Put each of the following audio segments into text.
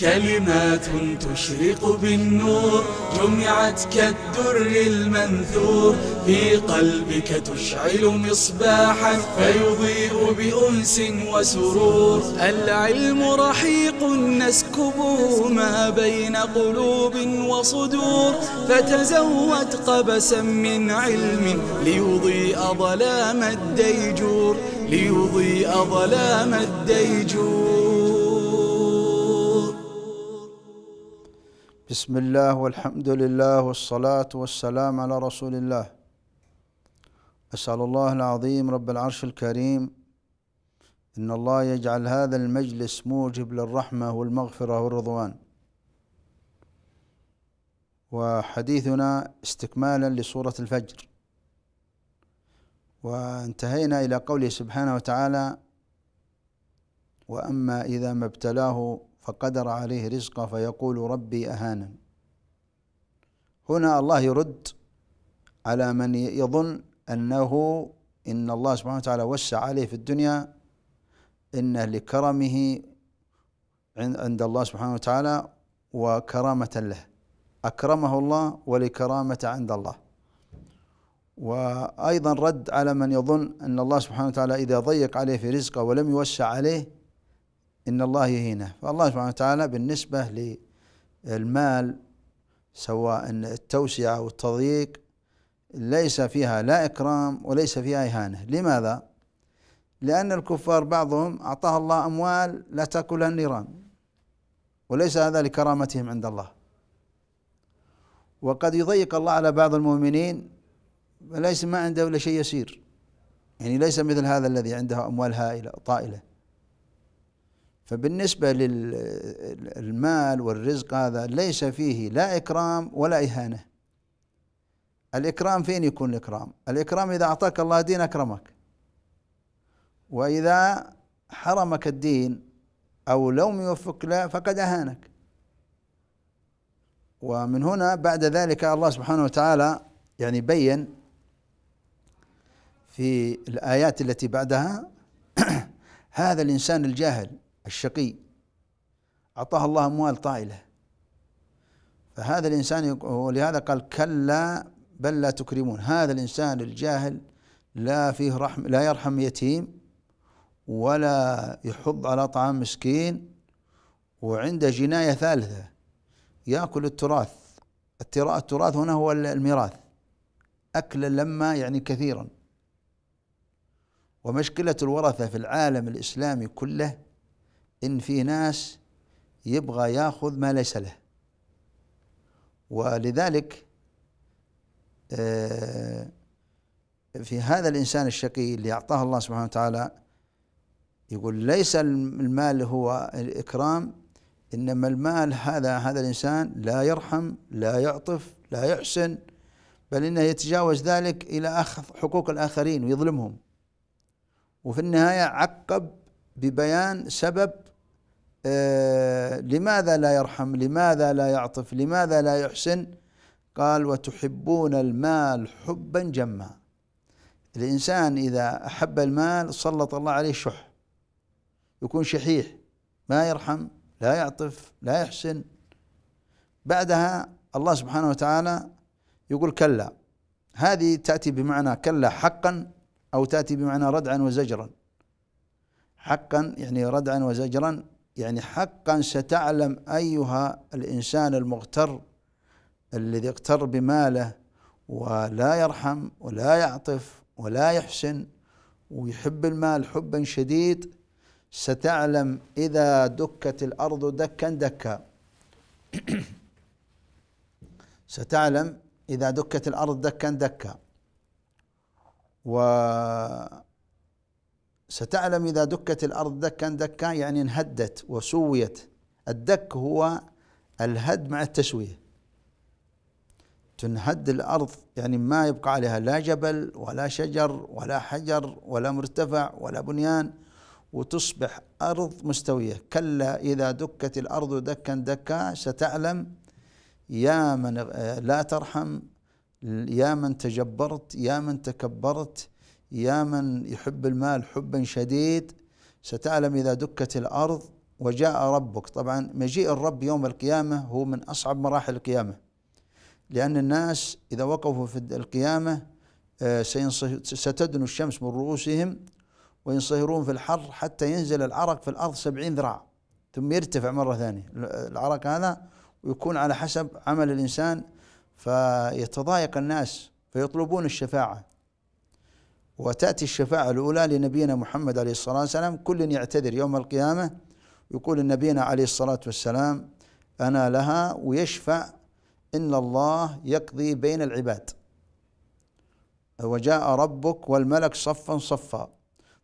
كلمات تشرق بالنور جمعت كالدر المنثور في قلبك تشعل مصباحا فيضيء بأنس وسرور العلم رحيق نسكبه ما بين قلوب وصدور فتزود قبسا من علم ليضيء ظلام الديجور ليضيء ظلام الديجور بسم الله والحمد لله والصلاة والسلام على رسول الله أسأل الله العظيم رب العرش الكريم إن الله يجعل هذا المجلس موجب للرحمة والمغفرة والرضوان وحديثنا استكمالا لسورة الفجر وانتهينا إلى قوله سبحانه وتعالى وأما إذا ما ابتلاه فقدر عليه رزقه فيقول ربي أهانا هنا الله يرد على من يظن أنه إن الله سبحانه وتعالى وسع عليه في الدنيا إنه لكرمه عند الله سبحانه وتعالى وكرامة له أكرمه الله ولكرامة عند الله وأيضا رد على من يظن أن الله سبحانه وتعالى إذا ضيق عليه في رزقه ولم يوسع عليه إن الله يهينه فالله سبحانه وتعالى بالنسبة للمال سواء التوسعة أو التضييق ليس فيها لا إكرام وليس فيها إهانة لماذا؟ لأن الكفار بعضهم أعطاه الله أموال لا تأكلها النيران وليس هذا لكرامتهم عند الله وقد يضيق الله على بعض المؤمنين ليس ما عنده إلا شيء يسير يعني ليس مثل هذا الذي عنده أموال هائلة طائلة فبالنسبة للمال والرزق هذا ليس فيه لا إكرام ولا إهانة الإكرام فين يكون الإكرام الإكرام إذا أعطاك الله دين أكرمك وإذا حرمك الدين أو لم يوفق له فقد أهانك ومن هنا بعد ذلك الله سبحانه وتعالى يعني بين في الآيات التي بعدها هذا الإنسان الجاهل الشقي أعطاه الله أموال طائلة فهذا الإنسان ولهذا قال كلا بل لا تكرمون هذا الإنسان الجاهل لا فيه رحم لا يرحم يتيم ولا يحض على طعام مسكين وعنده جناية ثالثة يأكل التراث التراث هنا هو الميراث أكلا لما يعني كثيرا ومشكلة الورثة في العالم الإسلامي كله إن في ناس يبغى ياخذ ما ليس له ولذلك آه، في هذا الإنسان الشقي اللي أعطاه الله سبحانه وتعالى يقول ليس المال هو الإكرام إنما المال هذا هذا الإنسان لا يرحم لا يعطف لا يحسن بل إنه يتجاوز ذلك إلى أخذ حقوق الآخرين ويظلمهم وفي النهاية عقب ببيان سبب آه، لماذا لا يرحم لماذا لا يعطف لماذا لا يحسن قال وتحبون المال حبا جما الإنسان إذا أحب المال سلط الله عليه شح يكون شحيح ما يرحم لا يعطف لا يحسن بعدها الله سبحانه وتعالى يقول كلا هذه تأتي بمعنى كلا حقا أو تأتي بمعنى ردعا وزجرا حقا يعني ردعا وزجرا يعني حقا ستعلم أيها الإنسان المغتر الذي اغتر بماله ولا يرحم ولا يعطف ولا يحسن ويحب المال حبا شديد ستعلم إذا دكت الأرض دكا دكا ستعلم إذا دكت الأرض دكا دكا و ستعلم إذا دكت الأرض دكا دكا يعني انهدت وسويت الدك هو الهد مع التسوية تنهد الأرض يعني ما يبقى عليها لا جبل ولا شجر ولا حجر ولا مرتفع ولا بنيان وتصبح أرض مستوية كلا إذا دكت الأرض دكا دكا ستعلم يا من آه، لا ترحم يا من تجبرت يا من تكبرت يا من يحب المال حبا شديد ستعلم إذا دكت الأرض وجاء ربك طبعا مجيء الرب يوم القيامة هو من أصعب مراحل القيامة لأن الناس إذا وقفوا في القيامة آه، ستدنو الشمس من رؤوسهم وينصهرون في الحر حتى ينزل العرق في الأرض سبعين ذراع ثم يرتفع مرة ثانية العرق هذا ويكون على حسب عمل الإنسان فيتضايق الناس فيطلبون الشفاعة وتأتي الشفاعة الأولى لنبينا محمد عليه الصلاة والسلام كل يعتذر يوم القيامة يقول النبينا عليه الصلاة والسلام أنا لها ويشفع إن الله يقضي بين العباد وجاء ربك والملك صفا صفا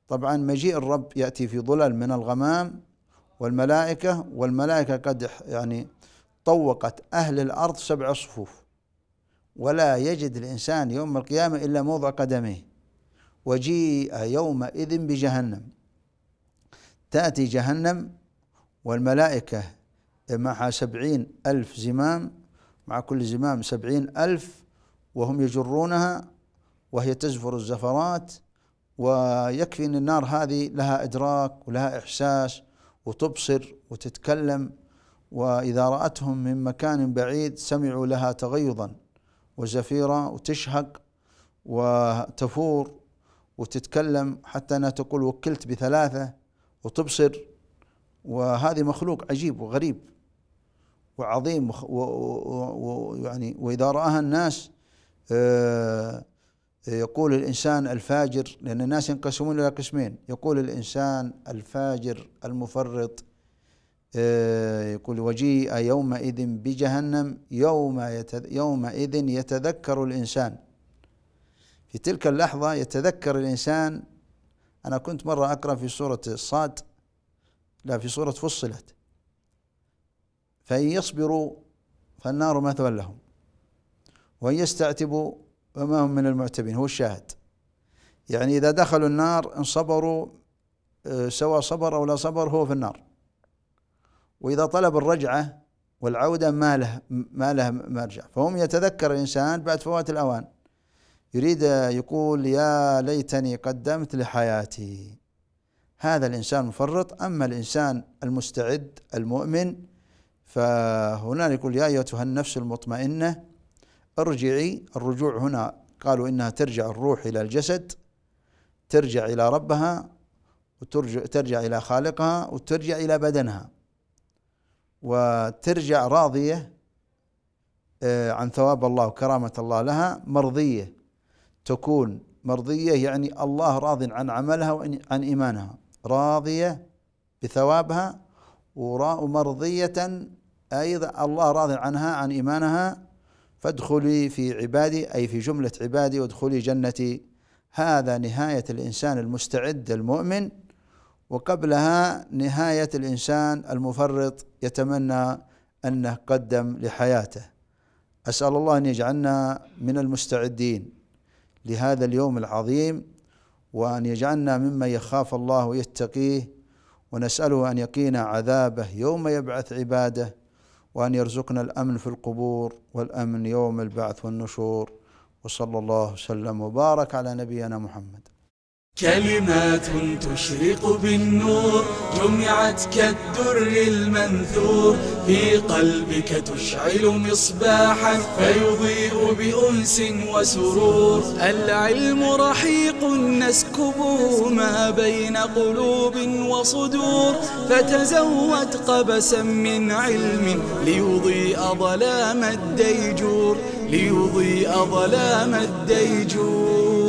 طبعا مجيء الرب يأتي في ظلل من الغمام والملائكة والملائكة قد يعني طوقت أهل الأرض سبع صفوف ولا يجد الإنسان يوم القيامة إلا موضع قدميه وجيء يومئذ بجهنم تأتي جهنم والملائكة معها سبعين ألف زمام مع كل زمام سبعين ألف وهم يجرونها وهي تزفر الزفرات ويكفي أن النار هذه لها إدراك ولها إحساس وتبصر وتتكلم وإذا رأتهم من مكان بعيد سمعوا لها تغيظا وزفيرا وتشهق وتفور وتتكلم حتى أنها تقول وكلت بثلاثة وتبصر وهذه مخلوق عجيب وغريب وعظيم ويعني وإذا رآها الناس آه، يقول الإنسان الفاجر لأن الناس ينقسمون إلى قسمين يقول الإنسان الفاجر المفرط آه، يقول وجيء يومئذ بجهنم يوم يومئذ يتذكر الإنسان في تلك اللحظة يتذكر الإنسان أنا كنت مرة أقرأ في سورة الصاد لا في سورة فصلت فإن يصبروا فالنار مثوى لهم وإن يستعتبوا فما هم من المعتبين هو الشاهد يعني إذا دخلوا النار إن صبروا آه، سواء صبر أو لا صبر هو في النار وإذا طلب الرجعة والعودة ما له ما له مرجع فهم يتذكر الإنسان بعد فوات الأوان يريد يقول يا ليتني قدمت لحياتي هذا الإنسان المفرط أما الإنسان المستعد المؤمن فهنا يقول يا أيتها النفس المطمئنة ارجعي الرجوع هنا قالوا إنها ترجع الروح إلى الجسد ترجع إلى ربها وترجع ترجع إلى خالقها وترجع إلى بدنها وترجع راضية آه، عن ثواب الله وكرامة الله لها مرضية تكون مرضية يعني الله راض عن عملها وعن إيمانها راضية بثوابها ومرضية أيضا الله راض عنها عن إيمانها فادخلي في عبادي أي في جملة عبادي وادخلي جنتي هذا نهاية الإنسان المستعد المؤمن وقبلها نهاية الإنسان المفرط يتمنى أنه قدم لحياته أسأل الله أن يجعلنا من المستعدين لهذا اليوم العظيم وأن يجعلنا ممن يخاف الله ويتقيه ونسأله أن يقينا عذابه يوم يبعث عباده وأن يرزقنا الأمن في القبور والأمن يوم البعث والنشور وصلى الله وسلم وبارك على نبينا محمد كلمات تشرق بالنور جمعت كالدر المنثور في قلبك تشعل مصباحا فيضيء بأنس وسرور العلم رحيق نسكبه ما بين قلوب وصدور فتزود قبسا من علم ليضيء ظلام الديجور ليضيء ظلام الديجور